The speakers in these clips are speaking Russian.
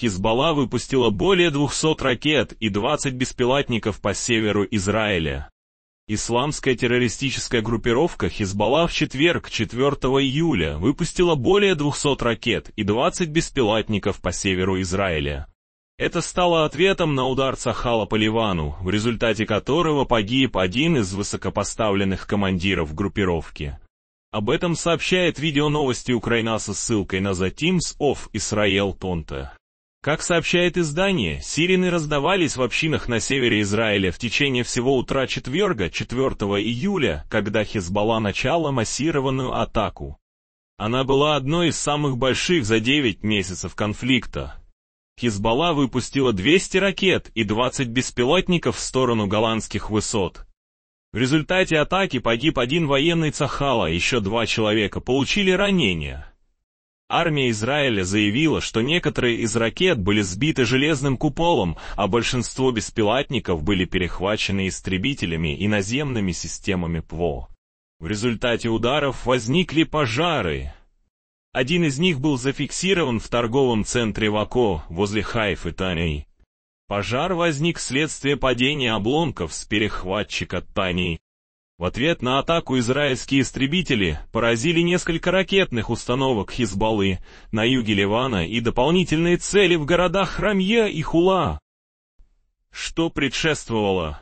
Хизбалла выпустила более 200 ракет и 20 беспилотников по северу Израиля. Исламская террористическая группировка Хизбалла в четверг, 4 июля, выпустила более 200 ракет и 20 беспилотников по северу Израиля. Это стало ответом на удар Сахала по Ливану, в результате которого погиб один из высокопоставленных командиров группировки. Об этом сообщает видео новости Украина со ссылкой на The Times of Israel Tonta. Как сообщает издание, сирены раздавались в общинах на севере Израиля в течение всего утра четверга, 4 июля, когда Хизбалла начала массированную атаку. Она была одной из самых больших за 9 месяцев конфликта. Хизбалла выпустила 200 ракет и 20 беспилотников в сторону голландских высот. В результате атаки погиб один военный Цахала, еще два человека получили ранения. Армия Израиля заявила, что некоторые из ракет были сбиты железным куполом, а большинство беспилотников были перехвачены истребителями и наземными системами ПВО. В результате ударов возникли пожары. Один из них был зафиксирован в торговом центре Вако возле Хайфы Таней. Пожар возник вследствие падения обломков с перехватчика Таней, в ответ на атаку израильские истребители поразили несколько ракетных установок Хизбаллы на юге Ливана и дополнительные цели в городах Рамье и Хула. Что предшествовало?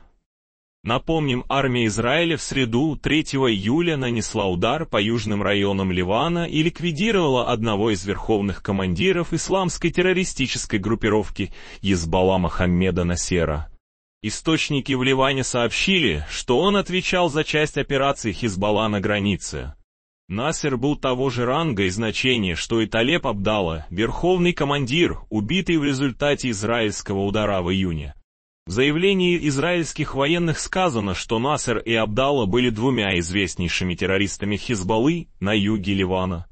Напомним, армия Израиля в среду 3 июля нанесла удар по южным районам Ливана и ликвидировала одного из верховных командиров исламской террористической группировки Язбала Мохаммеда Насера. Источники в Ливане сообщили, что он отвечал за часть операций Хизбалла на границе. Насер был того же ранга и значения, что и Талеб Абдала, верховный командир, убитый в результате израильского удара в июне. В заявлении израильских военных сказано, что Насер и Абдала были двумя известнейшими террористами Хизбаллы на юге Ливана.